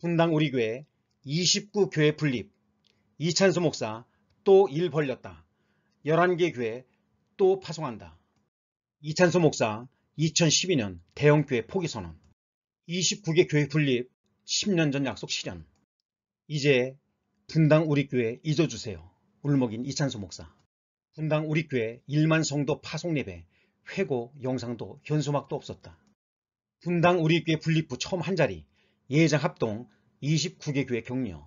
분당 우리 교회 29교회 분립 이찬수 목사 또 일 벌렸다. 11개 교회 또 파송한다. 이찬수 목사 2012년 대형교회 포기선언 29개 교회 분립 10년 전 약속 실현 이제 분당 우리 교회 잊어주세요. 울먹인 이찬수 목사 분당 우리 교회 1만 성도 파송 예배 회고 영상도 현수막도 없었다. 분당 우리 교회 분립부 처음 한 자리 예장 합동 29개 교회 격려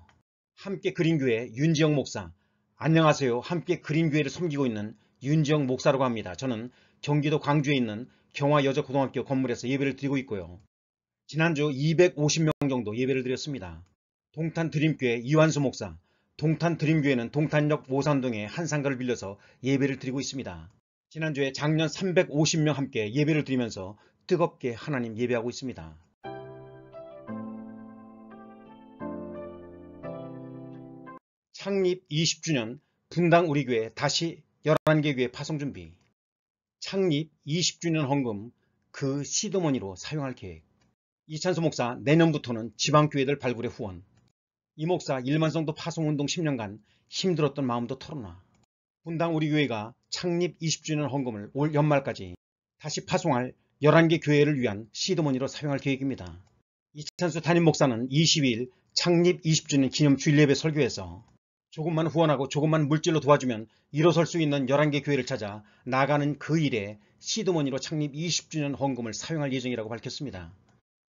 함께 그린교회 윤지영 목사 안녕하세요 함께 그린교회를 섬기고 있는 윤지영 목사라고 합니다 저는 경기도 광주에 있는 경화여자고등학교 건물에서 예배를 드리고 있고요 지난주 250명 정도 예배를 드렸습니다 동탄 드림교회 이완수 목사 동탄 드림교회는 동탄역 모산동에한 상가를 빌려서 예배를 드리고 있습니다 지난주에 작년 350명 함께 예배를 드리면서 뜨겁게 하나님 예배하고 있습니다 창립 20주년 분당 우리 교회 다시 11개 교회 파송 준비 창립 20주년 헌금 그 시드머니로 사용할 계획 이찬수 목사 내년부터는 지방교회들 발굴에 후원 이 목사 일만성도 파송운동 10년간 힘들었던 마음도 털어놔 분당 우리 교회가 창립 20주년 헌금을 올 연말까지 다시 파송할 11개 교회를 위한 시드머니로 사용할 계획입니다. 이찬수 담임 목사는 22일 창립 20주년 기념 주일예배 설교에서 조금만 후원하고 조금만 물질로 도와주면 일어설 수 있는 11개 교회를 찾아 나가는 그 일에 시드머니로 창립 20주년 헌금을 사용할 예정이라고 밝혔습니다.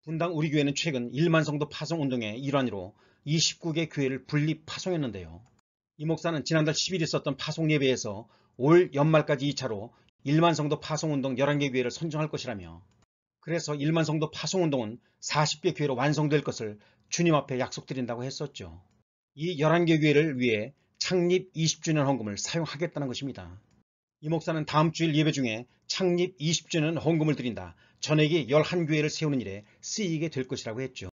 분당 우리 교회는 최근 1만성도 파송운동의 일환으로 29개 교회를 분립 파송했는데요. 이 목사는 지난달 10일 있었던 파송 예배에서 올 연말까지 2차로 1만성도 파송운동 11개 교회를 선정할 것이라며 그래서 1만성도 파송운동은 40개 교회로 완성될 것을 주님 앞에 약속드린다고 했었죠. 이 11개 교회를 위해 창립 20주년 헌금을 사용하겠다는 것입니다. 이 목사는 다음 주일 예배 중에 창립 20주년 헌금을 드린다. 전액이 11교회를 세우는 일에 쓰이게 될 것이라고 했죠.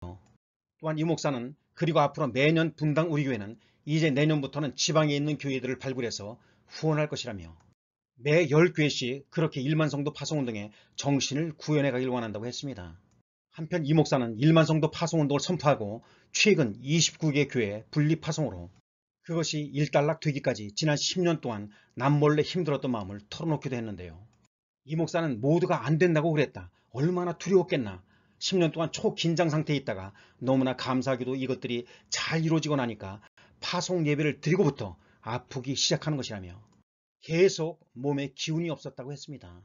또한 이 목사는 그리고 앞으로 매년 분당 우리 교회는 이제 내년부터는 지방에 있는 교회들을 발굴해서 후원할 것이라며 매 10교회씩 그렇게 1만 성도 파송운동에 정신을 구현해 가길 원한다고 했습니다. 한편 이 목사는 1만성도 파송운동을 선포하고 최근 29개 교회 분리파송으로 그것이 일단락 되기까지 지난 10년 동안 남몰래 힘들었던 마음을 털어놓기도 했는데요. 이 목사는 모두가 안 된다고 그랬다. 얼마나 두려웠겠나. 10년 동안 초긴장 상태에 있다가 너무나 감사하기도 이것들이 잘 이루어지고 나니까 파송 예배를 드리고부터 아프기 시작하는 것이라며 계속 몸에 기운이 없었다고 했습니다.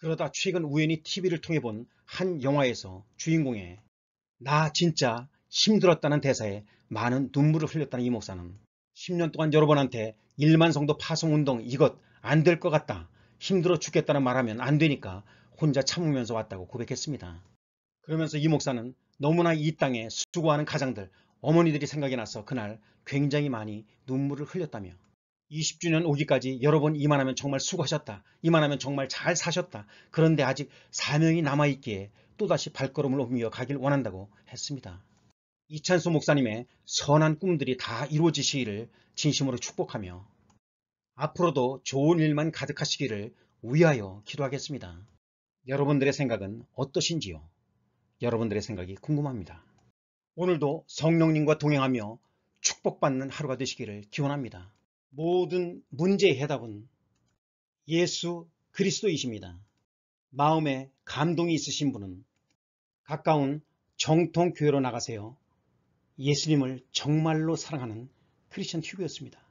그러다 최근 우연히 TV를 통해 본 한 영화에서 주인공의 나 진짜 힘들었다는 대사에 많은 눈물을 흘렸다는 이 목사는 10년 동안 여러분한테 1만 성도 파송운동 이것 안 될 것 같다. 힘들어 죽겠다는 말하면 안 되니까 혼자 참으면서 왔다고 고백했습니다. 그러면서 이 목사는 너무나 이 땅에 수고하는 가장들, 어머니들이 생각이 나서 그날 굉장히 많이 눈물을 흘렸다며 20주년 오기까지 여러분 이만하면 정말 수고하셨다. 이만하면 정말 잘 사셨다. 그런데 아직 사명이 남아있기에 또다시 발걸음을 옮겨 가길 원한다고 했습니다. 이찬수 목사님의 선한 꿈들이 다 이루어지시기를 진심으로 축복하며 앞으로도 좋은 일만 가득하시기를 위하여 기도하겠습니다. 여러분들의 생각은 어떠신지요? 여러분들의 생각이 궁금합니다. 오늘도 성령님과 동행하며 축복받는 하루가 되시기를 기원합니다. 모든 문제의 해답은 예수 그리스도이십니다. 마음에 감동이 있으신 분은 가까운 정통교회로 나가세요. 예수님을 정말로 사랑하는 크리스천 튜브였습니다.